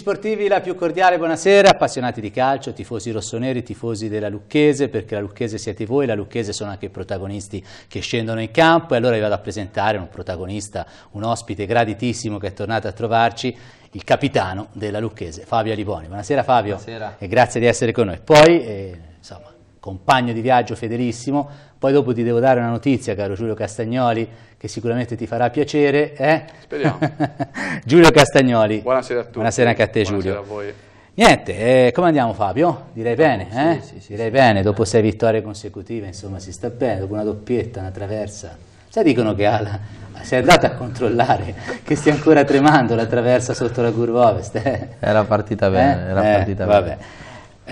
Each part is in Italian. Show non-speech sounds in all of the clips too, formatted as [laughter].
sportivi, la più cordiale buonasera, appassionati di calcio, tifosi rossoneri, tifosi della Lucchese, perché la Lucchese siete voi, la Lucchese sono anche i protagonisti che scendono in campo e allora vi vado a presentare un protagonista, un ospite graditissimo che è tornato a trovarci, il capitano della Lucchese, Fabio Aliboni. Buonasera Fabio. Buonasera. E grazie di essere con noi. Poi, eh, compagno di viaggio fedelissimo, poi dopo ti devo dare una notizia, caro Giulio Castagnoli, che sicuramente ti farà piacere. Eh? Speriamo. [laughs] Giulio Castagnoli. Buonasera a tutti. Buonasera anche a te Buonasera Giulio. Buonasera a voi. Niente, eh, come andiamo Fabio? Direi bene, eh? sì, sì, sì, Direi bene, dopo sei vittorie consecutive, insomma, si sta bene, dopo una doppietta, una traversa. Sai dicono che Ala si è a controllare [laughs] che stia ancora tremando la traversa sotto la curva ovest. Eh? Era partita bene, eh? era eh, partita bene. Vabbè.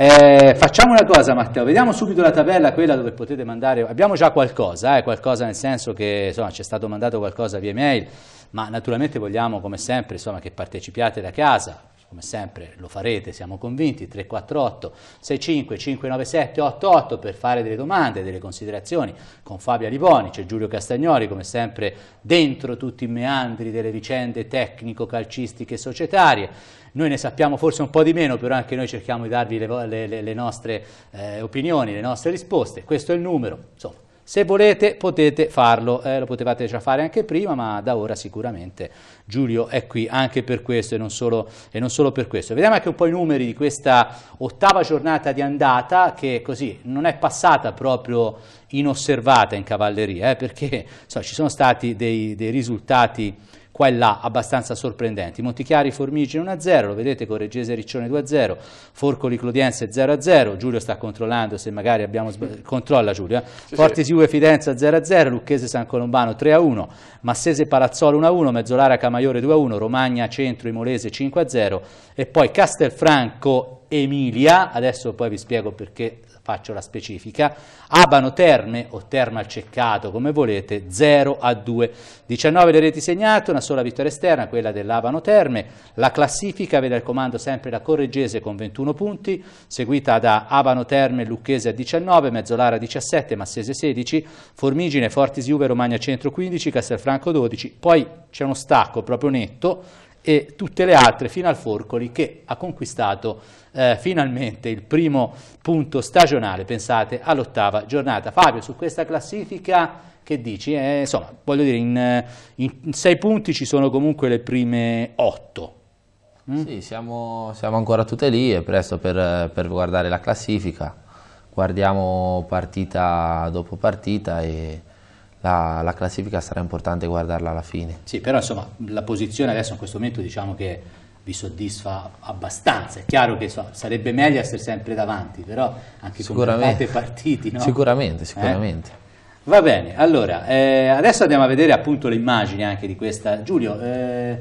Eh, facciamo una cosa Matteo, vediamo subito la tabella, quella dove potete mandare, abbiamo già qualcosa, eh, qualcosa nel senso che ci è stato mandato qualcosa via email, ma naturalmente vogliamo come sempre insomma, che partecipiate da casa, come sempre lo farete, siamo convinti, 348 65 597 88 per fare delle domande, delle considerazioni con Fabio Liboni, c'è Giulio Castagnoli come sempre dentro tutti i meandri delle vicende tecnico-calcistiche e societarie. Noi ne sappiamo forse un po' di meno, però anche noi cerchiamo di darvi le, le, le nostre eh, opinioni, le nostre risposte. Questo è il numero, insomma se volete potete farlo, eh, lo potevate già fare anche prima, ma da ora sicuramente Giulio è qui anche per questo e non solo, e non solo per questo. Vediamo anche un po' i numeri di questa ottava giornata di andata che così non è passata proprio inosservata in cavalleria, eh, perché so, ci sono stati dei, dei risultati qua e là abbastanza sorprendenti. Montichiari Formigine 1-0, lo vedete con Reggese Riccione 2-0, Forcoli Clodiense 0-0, Giulio sta controllando se magari abbiamo sbagliato, controlla Giulio, eh. Forti Siue Fidenza 0-0, Lucchese San Colombano 3-1, Massese Palazzolo 1-1, Mezzolara Camaiore 2-1, Romagna Centro Imolese 5-0 e poi Castelfranco Emilia, adesso poi vi spiego perché faccio la specifica, Abano Terme o Terma al Ceccato come volete 0 a 2, 19 le reti segnate, una sola vittoria esterna, quella dell'Abano Terme, la classifica vede al comando sempre la Correggese con 21 punti, seguita da Abano Terme Lucchese a 19, Mezzolara a 17, Massese 16, Formigine, Fortis Juve, Romagna Centro 15, Castelfranco 12, poi c'è uno stacco proprio netto, e tutte le altre fino al Forcoli che ha conquistato eh, finalmente il primo punto stagionale, pensate, all'ottava giornata. Fabio, su questa classifica che dici? Eh, insomma, voglio dire, in, eh, in, sei punti ci sono comunque le prime otto. Mm? Sì, siamo, siamo, ancora tutte lì, è presto per, per, guardare la classifica, guardiamo partita dopo partita e la, la, classifica sarà importante guardarla alla fine. Sì, però insomma la posizione adesso in questo momento diciamo che vi soddisfa abbastanza. È chiaro che so, sarebbe meglio essere sempre davanti, però anche con tante partiti. No? Sicuramente, eh? sicuramente. Eh? Va bene, allora eh, adesso andiamo a vedere appunto le immagini anche di questa. Giulio, eh,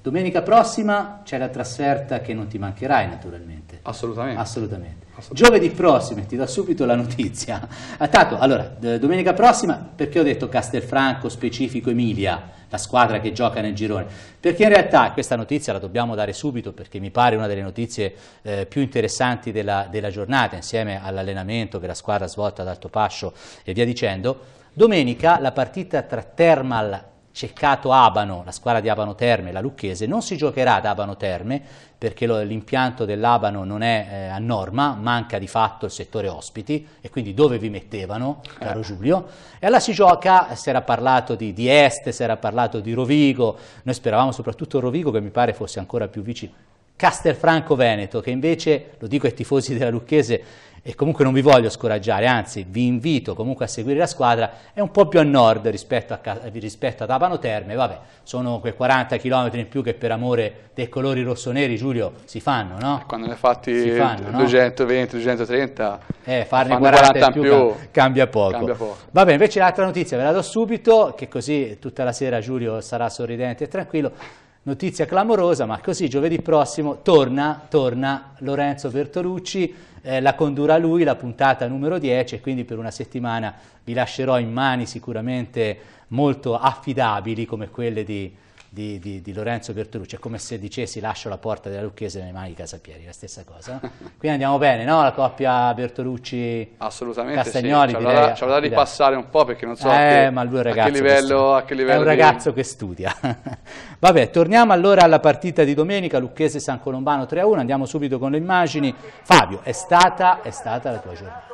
domenica prossima c'è la trasferta che non ti mancherai naturalmente. Assolutamente. Assolutamente. Giovedì prossimo, ti do subito la notizia. Ah, tanto, allora, domenica prossima, perché ho detto Castelfranco specifico Emilia, la squadra che gioca nel girone? Perché in realtà questa notizia la dobbiamo dare subito perché mi pare una delle notizie eh, più interessanti della, della giornata, insieme all'allenamento che la squadra svolta ad Alto Pascio e via dicendo. Domenica la partita tra Thermal Ceccato Abano, la squadra di Abano Terme, la Lucchese, non si giocherà ad Abano Terme perché l'impianto dell'Abano non è eh, a norma, manca di fatto il settore ospiti e quindi dove vi mettevano, caro eh. Giulio? E allora si gioca, si era parlato di, di Este, si era parlato di Rovigo, noi speravamo soprattutto Rovigo che mi pare fosse ancora più vicino Castelfranco Veneto, che invece, lo dico ai tifosi della Lucchese, e comunque non vi voglio scoraggiare, anzi vi invito comunque a seguire la squadra, è un po' più a nord rispetto a, rispetto a Tapano Terme, vabbè, sono quei 40 km in più che per amore dei colori rossoneri, Giulio, si fanno, no? Eh, quando ne fatti fanno, 220, 230, eh, farne 40, in più, più cambia, poco. cambia poco. Va invece l'altra notizia ve la do subito, che così tutta la sera Giulio sarà sorridente e tranquillo, notizia clamorosa, ma così giovedì prossimo torna, torna Lorenzo Bertolucci, eh, la condurrà lui la puntata numero 10 e quindi per una settimana vi lascerò in mani sicuramente molto affidabili come quelle di, di, di, di, Lorenzo Bertolucci, è come se dicessi lascio la porta della Lucchese nelle mani di Casapieri, la stessa cosa. [laughs] Quindi andiamo bene, no? La coppia Bertolucci-Castagnoli. Sì. C'è da, da ripassare un po' perché non so eh, che, ma lui è un a che livello, a che livello È un ragazzo di... che studia. [laughs] Vabbè, torniamo allora alla partita di domenica, Lucchese-San Colombano 3-1, andiamo subito con le immagini. Fabio, è stata, è stata la tua giornata?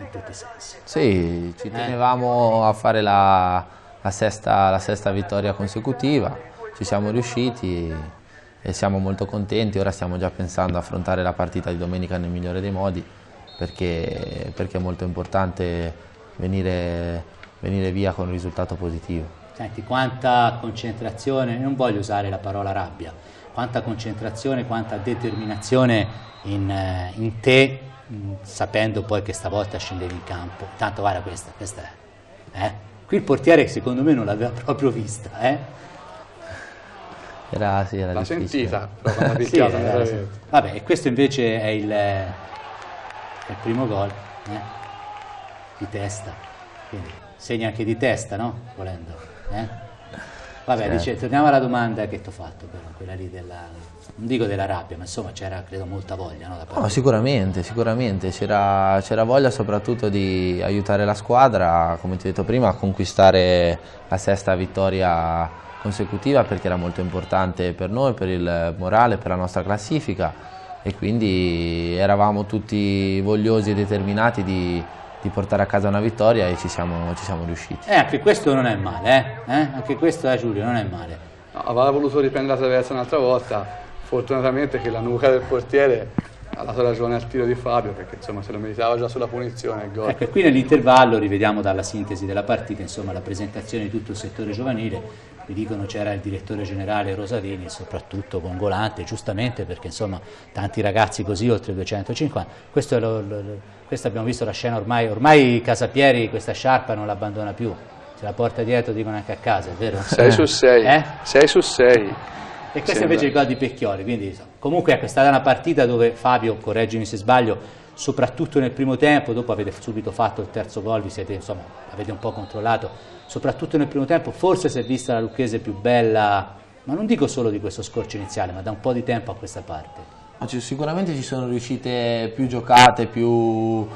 in tutti i sensi. Sì, ci eh. tenevamo a fare la, la, sesta, la sesta vittoria consecutiva ci siamo riusciti e siamo molto contenti, ora stiamo già pensando a affrontare la partita di domenica nel migliore dei modi perché, perché è molto importante venire, venire via con un risultato positivo. Senti, quanta concentrazione, non voglio usare la parola rabbia, quanta concentrazione, quanta determinazione in, eh, in te, mm, sapendo poi che stavolta scendevi in campo. Tanto guarda questa, questa è. Eh? Qui il portiere secondo me non l'aveva [laughs] proprio vista. Eh? Era, sì, era L'ha sentita, [laughs] l'ha picchiata sì, era, eh. sì. Vabbè, questo invece è il, il primo gol eh? di testa. Quindi segna anche di testa, no? Volendo. Eh? Vabbè, certo. dice, torniamo alla domanda che ti ho fatto, però, quella lì della... Non dico della rabbia, ma insomma c'era credo molta voglia, no? Da parte. No, sicuramente, sicuramente. C'era, voglia soprattutto di aiutare la squadra, come ti ho detto prima, a conquistare la sesta vittoria consecutiva perché era molto importante per noi, per il morale, per la nostra classifica e quindi eravamo tutti vogliosi e determinati di, di portare a casa una vittoria e ci siamo, ci siamo riusciti. Eh, anche questo non è male, eh? eh? Anche questo, eh, Giulio, non è male. No, aveva voluto riprendere la traversa un'altra volta, fortunatamente che la nuca del portiere ha dato ragione al tiro di Fabio perché insomma se lo meritava già sulla punizione il gol. Ecco, qui nell'intervallo rivediamo dalla sintesi della partita insomma, la presentazione di tutto il settore giovanile mi dicono c'era il direttore generale Rosadini soprattutto con gongolante, giustamente perché insomma tanti ragazzi così oltre 250, questo lo, lo, questa abbiamo visto la scena ormai, ormai Casapieri questa sciarpa non l'abbandona più, se la porta dietro dicono anche a casa, è vero? 6 su 6, 6 eh? su 6. E questo invece è il gol di Pecchiori, quindi comunque ecco, è stata una partita dove Fabio, correggimi se sbaglio, soprattutto nel primo tempo, dopo avete subito fatto il terzo gol, vi siete, insomma, avete un po' controllato, soprattutto nel primo tempo forse si è vista la Lucchese più bella, ma non dico solo di questo scorcio iniziale, ma da un po' di tempo a questa parte. Sicuramente ci sono riuscite più giocate, più,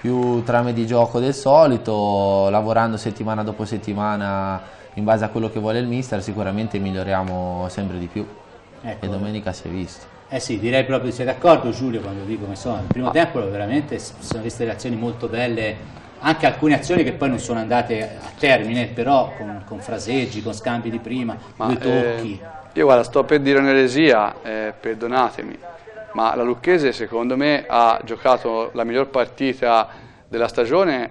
più trame di gioco del solito, lavorando settimana dopo settimana in base a quello che vuole il mister sicuramente miglioriamo sempre di più ecco. e domenica si è visto. Eh sì, direi proprio sei d'accordo Giulio quando dico come sono, il primo ah. tempo veramente sono viste le azioni molto belle anche alcune azioni che poi non sono andate a termine, però con, con fraseggi, con scambi di prima, ma, due eh, tocchi. Eh, io guarda, sto per dire un'eresia, eh, perdonatemi, ma la Lucchese secondo me ha giocato la miglior partita della stagione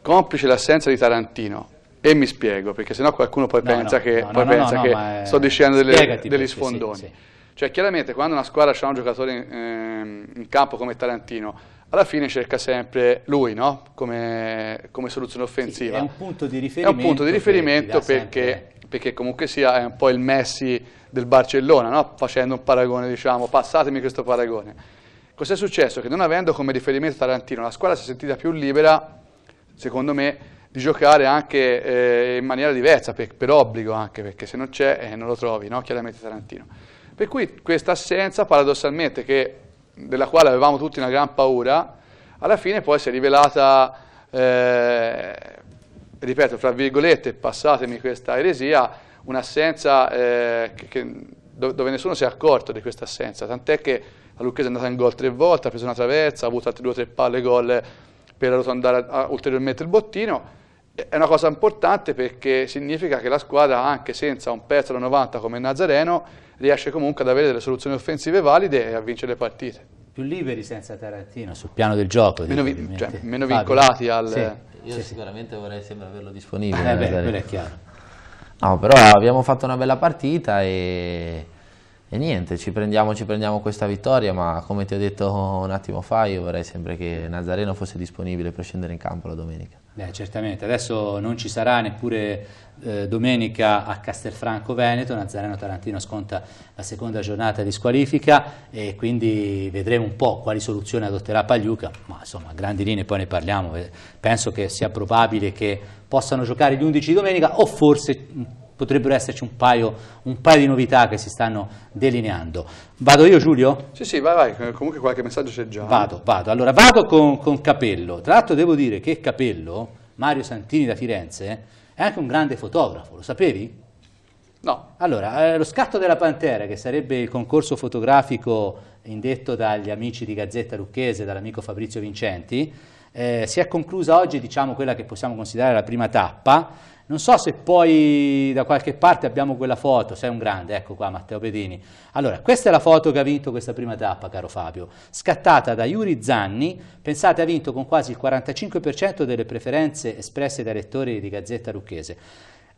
complice l'assenza di Tarantino. E mi spiego, perché sennò qualcuno poi no, pensa no, che, no, poi pensa che sto dicendo delle, degli sfondoni. Sì, sì. Cioè, chiaramente, quando una squadra ha un giocatore in, ehm, in, campo come Tarantino, alla fine cerca sempre lui no? come, come soluzione offensiva. Sì, è un punto di riferimento. È un punto di riferimento perché, perché, comunque sia è un po' il Messi del Barcellona, no? facendo un paragone, diciamo, passatemi questo paragone. Cos'è successo? Che non avendo come riferimento Tarantino, la squadra si è sentita più libera, secondo me, di giocare anche eh, in maniera diversa, per, per, obbligo anche, perché se non c'è eh, non lo trovi, no? chiaramente Tarantino. Per cui questa assenza, paradossalmente, che, della quale avevamo tutti una gran paura, alla fine poi si è rivelata, eh, ripeto, fra virgolette, passatemi questa eresia, un'assenza eh, che, che, dove nessuno si è accorto di questa assenza, tant'è che la Lucchese è andata in gol tre volte, ha preso una traversa, ha avuto altre due o tre palle gol per arrotondare ulteriormente il bottino, è una cosa importante perché significa che la squadra, anche senza un pezzo da 90 come Nazareno, riesce comunque ad avere delle soluzioni offensive valide e a vincere le partite. Più liberi senza Tarantino sul piano del gioco. Meno, vi cioè, meno vincolati al... Sì. Io sì, sicuramente sì. vorrei sempre averlo disponibile. Eh beh, è chiaro. No, però abbiamo fatto una bella partita e, e niente, ci prendiamo, ci prendiamo, questa vittoria, ma come ti ho detto un attimo fa, io vorrei sempre che Nazareno fosse disponibile per scendere in campo la domenica. Beh, certamente, adesso non ci sarà neppure eh, domenica a Castelfranco Veneto, Nazareno Tarantino sconta la seconda giornata di squalifica e quindi vedremo un po' quali soluzioni adotterà Pagliuca, ma insomma a grandi linee poi ne parliamo, eh, penso che sia probabile che possano giocare gli 11 di domenica o forse potrebbero esserci un paio, un paio, di novità che si stanno delineando. Vado io Giulio? Sì, sì, vai, vai, eh, comunque qualche messaggio c'è già. Vado, vado. Allora, vado con, con Capello. Tra l'altro devo dire che Capello, Mario Santini da Firenze, è anche un grande fotografo, lo sapevi? No. Allora, eh, lo scatto della Pantera, che sarebbe il concorso fotografico indetto dagli amici di Gazzetta Lucchese, dall'amico Fabrizio Vincenti, eh, si è conclusa oggi, diciamo, quella che possiamo considerare la prima tappa, non so se poi da qualche parte abbiamo quella foto, sei un grande, ecco qua Matteo Pedini. Allora, questa è la foto che ha vinto questa prima tappa, caro Fabio, scattata da Yuri Zanni, pensate ha vinto con quasi il 45% delle preferenze espresse dai lettori di Gazzetta Lucchese.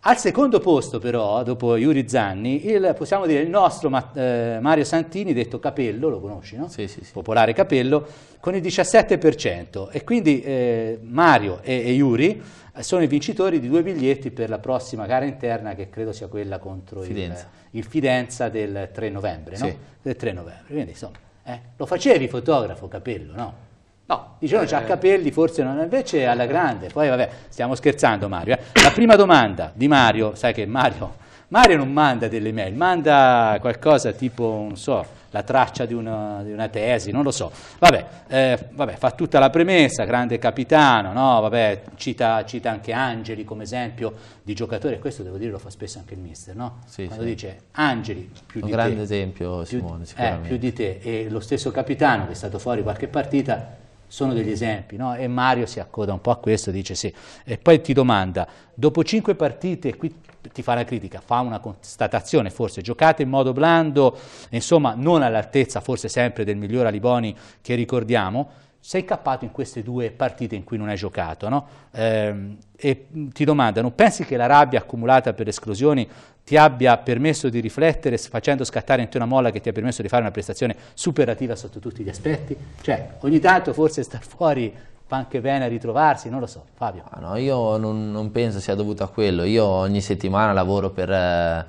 Al secondo posto però, dopo Yuri Zanni, il, possiamo dire il nostro eh, Mario Santini, detto Capello, lo conosci, no? Sì, sì, sì. Popolare Capello, con il 17%. E quindi eh, Mario e, e Yuri eh, sono i vincitori di due biglietti per la prossima gara interna che credo sia quella contro Fidenza. Il, il, Fidenza del 3 novembre, no? Sì. Del 3 novembre. Quindi insomma, eh, lo facevi fotografo Capello, no? No, dicevano eh. capelli, forse non invece alla grande. Poi vabbè, stiamo scherzando Mario. Eh. La prima domanda di Mario, sai che Mario, Mario non manda delle mail, manda qualcosa tipo, non so, la traccia di una, di una tesi, non lo so. Vabbè, eh, vabbè, fa tutta la premessa, grande capitano, no? vabbè, cita, cita, anche Angeli come esempio di giocatore, questo devo dire lo fa spesso anche il mister, no? Sì, Quando sì. dice Angeli più Un di grande esempio Simone, più, eh, sicuramente. Eh, più di te, e lo stesso capitano che è stato fuori qualche partita, sono degli esempi, no? e Mario si accoda un po' a questo, dice sì, e poi ti domanda, dopo cinque partite, e qui ti fa la critica, fa una constatazione forse, giocate in modo blando, insomma non all'altezza forse sempre del migliore Aliboni che ricordiamo, sei cappato in queste due partite in cui non hai giocato, no? eh, e ti domandano, pensi che la rabbia accumulata per le esclusioni ti abbia permesso di riflettere facendo scattare in te una molla che ti ha permesso di fare una prestazione superativa sotto tutti gli aspetti? Cioè, ogni tanto forse star fuori fa anche bene a ritrovarsi, non lo so, Fabio. Ah, no, io non, non, penso sia dovuto a quello, io ogni settimana lavoro per,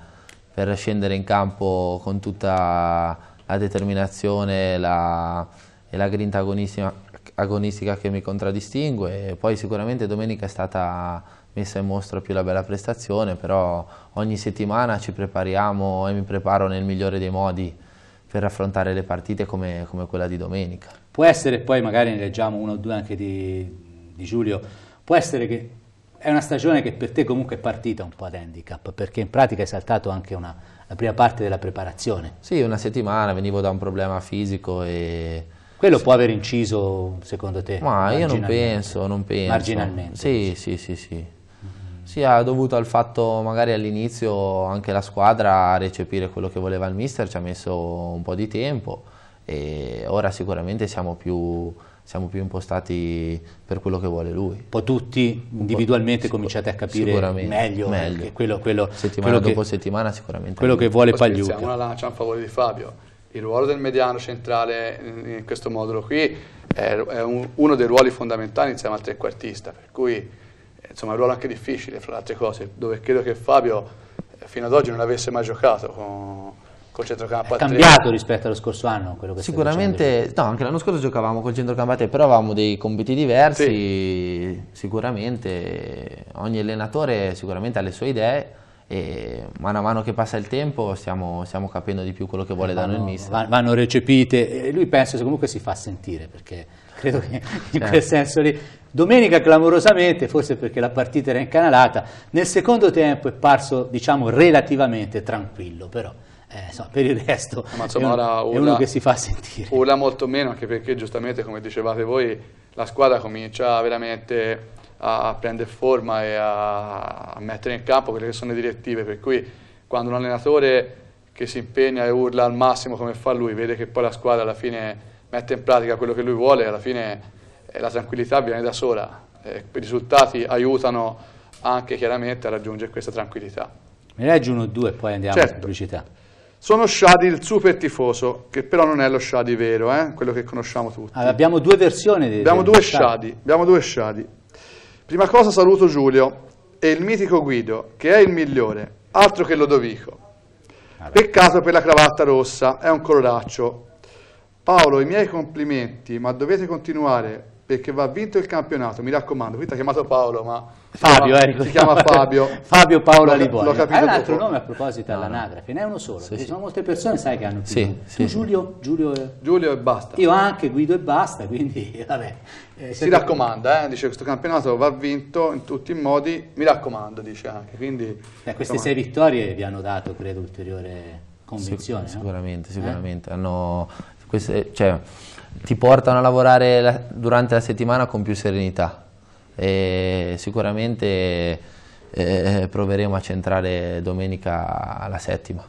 per scendere in campo con tutta la determinazione, la e la grinta agonistica che mi contraddistingue e poi sicuramente domenica è stata messa in mostra più la bella prestazione, però ogni settimana ci prepariamo e mi preparo nel migliore dei modi per affrontare le partite come, come quella di domenica. Può essere, poi magari ne leggiamo uno o due anche di, di Giulio, può essere che è una stagione che per te comunque è partita un po' ad handicap, perché in pratica hai saltato anche una, la prima parte della preparazione. Sì, una settimana, venivo da un problema fisico e quello può aver inciso, secondo te? Ma io non penso, non penso. Marginalmente? Sì, sì, sì, sì. Mm. Sì, ha dovuto al fatto magari all'inizio anche la squadra a recepire quello che voleva il mister, ci ha messo un po' di tempo e ora sicuramente siamo più, siamo più impostati per quello che vuole lui. Un po' tutti individualmente cominciate a capire meglio, meglio. Quello, quello, settimana quello dopo che, settimana sicuramente. Quello che vuole Pagliucca. Una lancia a favore di Fabio il ruolo del mediano centrale in questo modulo qui è, è un, uno dei ruoli fondamentali insieme al trequartista, per cui insomma, è un ruolo anche difficile fra le altre cose, dove credo che Fabio eh, fino ad oggi non avesse mai giocato con, col centrocampo è cambiato rispetto allo scorso anno quello che sicuramente no anche l'anno scorso giocavamo col centrocampo a te però avevamo dei compiti diversi sì. sicuramente ogni allenatore sicuramente ha le sue idee e mano a mano che passa il tempo stiamo, stiamo capendo di più quello che vuole vanno, da noi il mister. Vanno recepite, e lui penso che comunque si fa sentire perché [laughs] credo che in certo. quel senso lì. Domenica clamorosamente, forse perché la partita era incanalata, nel secondo tempo è parso diciamo relativamente tranquillo però. Eh, insomma, per il resto Ma insomma, è, un, ora, è uno che si fa sentire. Urla molto meno anche perché giustamente come dicevate voi la squadra comincia veramente a prendere forma e a, mettere in campo quelle che sono le direttive, per cui quando un allenatore che si impegna e urla al massimo come fa lui, vede che poi la squadra alla fine mette in pratica quello che lui vuole, alla fine eh, la tranquillità viene da sola, eh, i risultati aiutano anche chiaramente a raggiungere questa tranquillità. Mi leggi uno o due e poi andiamo certo. a pubblicità. Sono Shadi il super tifoso, che però non è lo Shadi vero, eh? quello che conosciamo tutti. Allora, abbiamo due versioni. Di, abbiamo, due shadi, abbiamo due Shadi. Prima cosa saluto Giulio e il mitico Guido, che è il migliore, altro che Lodovico. Peccato per la cravatta rossa, è un coloraccio. Paolo, i miei complimenti, ma dovete continuare perché va vinto il campionato, mi raccomando, qui ti ha chiamato Paolo, ma Fabio, si chiama, eh, si chiama Fabio. Ecco. [laughs] Fabio Paolo Liborio. L'ho Hai un altro dopo. nome a proposito all'anagrafe, ne è uno solo, sì, perché sì. sono molte persone, sai che hanno più. Sì, sì, Giulio, Giulio, e... Giulio e basta. Io anche Guido e basta, quindi [laughs] vabbè. Eh, si raccomanda, eh, dice questo campionato va vinto in tutti i modi, mi raccomando, dice anche. Quindi, Beh, queste sei vittorie vi hanno dato, credo, ulteriore convinzione. Sic no? Sicuramente, eh? sicuramente. Hanno queste, cioè, ti portano a lavorare la, durante la settimana con più serenità e sicuramente eh, proveremo a centrare domenica alla settima.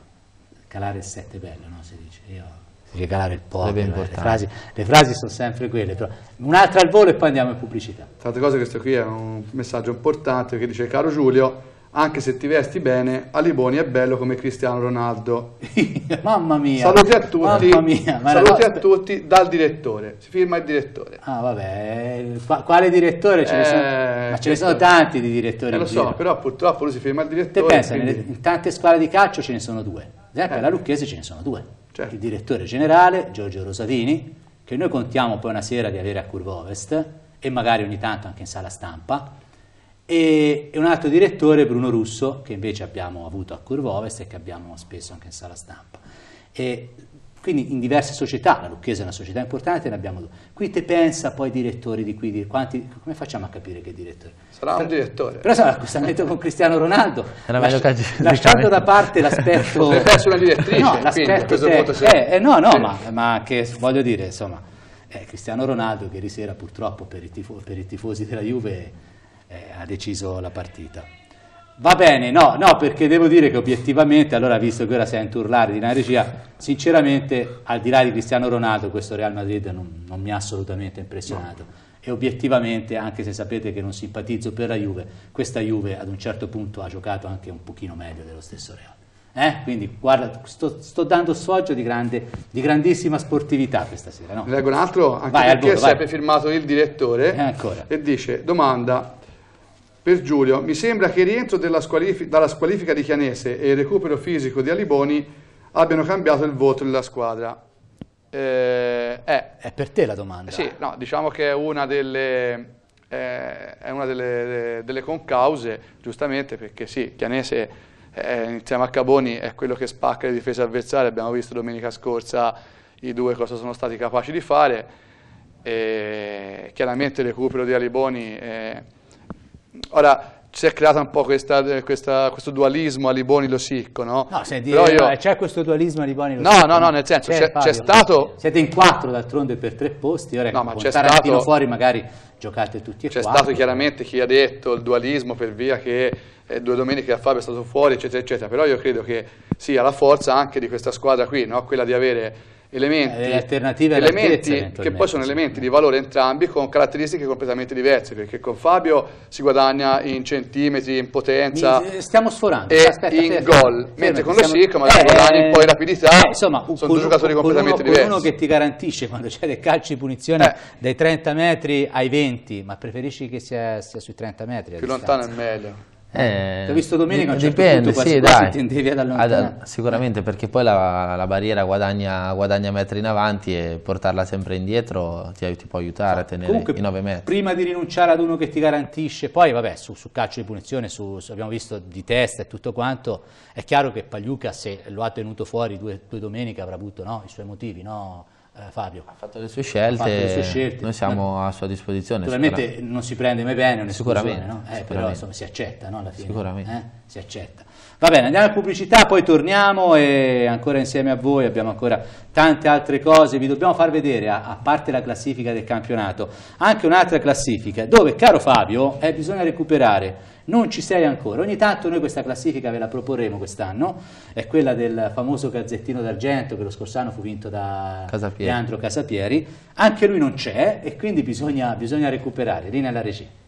Calare il 7 è bello, no? Si dice. Io regalare il povero. Eh, le frasi, le frasi sono sempre quelle. Però... Un'altra al volo e poi andiamo in pubblicità. Tante cose, questo qui è un messaggio importante che dice: Caro Giulio, anche se ti vesti bene, Aliboni è bello come Cristiano Ronaldo. [laughs] Mamma mia! Saluti a tutti, mia, saluti a tutti dal direttore. Si firma il direttore. Ah, vabbè, quale direttore? Ce eh, ne sono, eh, ma ce ne sono tanti di direttori. Eh, lo so, giro. però purtroppo lui si firma il direttore. Te pensa, quindi... in tante squadre di calcio ce ne sono due. Ad esempio, eh. alla Lucchese ce ne sono due. Certo. Il direttore generale, Giorgio Rosavini, che noi contiamo poi una sera di avere a Curva Ovest e magari ogni tanto anche in sala stampa e un altro direttore, Bruno Russo, che invece abbiamo avuto a Curvo Ovest e che abbiamo spesso anche in sala stampa. E quindi in diverse società, la Lucchese è una società importante, ne abbiamo due. Qui te pensa poi direttori di qui, quanti, come facciamo a capire che direttore? Sarà un direttore. Però sarà accostamento con Cristiano Ronaldo, lascia, lasciando da parte l'aspetto... Se perso una direttrice, no, l'aspetto quindi, te, eh, eh, no, no, ma, ma che voglio dire, insomma, eh, Cristiano Ronaldo che ieri sera purtroppo per i, tifo, per i tifosi della Juve eh, ha deciso la partita. Va bene, no, no, perché devo dire che obiettivamente, allora visto che ora sento urlare di una regia, sinceramente al di là di Cristiano Ronaldo questo Real Madrid non, non mi ha assolutamente impressionato. No e obiettivamente, anche se sapete che non simpatizzo per la Juve, questa Juve ad un certo punto ha giocato anche un pochino meglio dello stesso Real. Eh? Quindi guarda, sto, sto, dando sfoggio di, grande, di grandissima sportività questa sera. No? Leggo un altro, anche vai, perché sempre firmato il direttore eh, e dice, domanda, per Giulio, mi sembra che il rientro squalifica, dalla squalifica di Chianese e il recupero fisico di Aliboni abbiano cambiato il voto della squadra. Eh, eh, è per te la domanda. Sì, no, diciamo che è una delle, eh, è una delle, delle concause, giustamente, perché sì, Chianese eh, insieme a Caboni è quello che spacca le difese avversarie, abbiamo visto domenica scorsa i due cosa sono stati capaci di fare, chiaramente il recupero di Aliboni ora si è creato un po' questa, eh, questa, questo dualismo a Liboni lo sicco, no? No, senti, Però io... c'è questo dualismo a Liboni lo no, sicco. No, no, no, nel senso, c'è, stato... Siete in quattro d'altronde per tre posti, ora no, ecco, ma Tarantino stato... fuori magari giocate tutti e c'è C'è stato chiaramente chi ha detto il dualismo per via che eh, due domeniche a Fabio è stato fuori, eccetera, eccetera. Però io credo che sia la forza anche di questa squadra qui, no? Quella di avere elementi, eh, elementi che poi sono elementi di valore entrambi con caratteristiche completamente diverse perché con Fabio si guadagna in centimetri, in potenza Mi, eh, stiamo sforando, e aspetta, in aspetta, gol fermati, mentre con lo SIC magari eh, guadagni poi rapidità eh, insomma, sono due giocatori con completamente uno, diversi uno che ti garantisce quando c'è del calcio di punizione eh. dai 30 metri ai 20 ma preferisci che sia, sia sui 30 metri più distante. lontano è meglio eh, Ti ho visto domenica a un certo dipende, punto sì, quasi, sì, tendevi ad allontanare. Ad, sicuramente perché poi la, la barriera guadagna, guadagna, metri in avanti e portarla sempre indietro ti, ti può aiutare sì, a tenere comunque, i 9 metri. Prima di rinunciare ad uno che ti garantisce, poi vabbè su, su calcio di punizione, su, su, abbiamo visto di testa e tutto quanto, è chiaro che Pagliuca se lo ha tenuto fuori due, due domeniche avrà avuto no, i suoi motivi, no? eh, Fabio. Ha fatto le sue scelte, le sue scelte. noi siamo no. a sua disposizione. Naturalmente non si prende mai bene, sicuramente, no? eh, sicuramente, però insomma si accetta no, alla fine. Sicuramente. Eh? Si accetta. Va bene, andiamo alla pubblicità, poi torniamo e ancora insieme a voi abbiamo ancora tante altre cose. Vi dobbiamo far vedere, a, a parte la classifica del campionato, anche un'altra classifica dove, caro Fabio, eh, bisogna recuperare. Non ci sei ancora. Ogni tanto noi questa classifica ve la proporremo quest'anno. È quella del famoso Gazzettino d'Argento che lo scorso anno fu vinto da Casapieri. Leandro Casapieri. Anche lui non c'è e quindi bisogna, bisogna recuperare. Lì nella regia.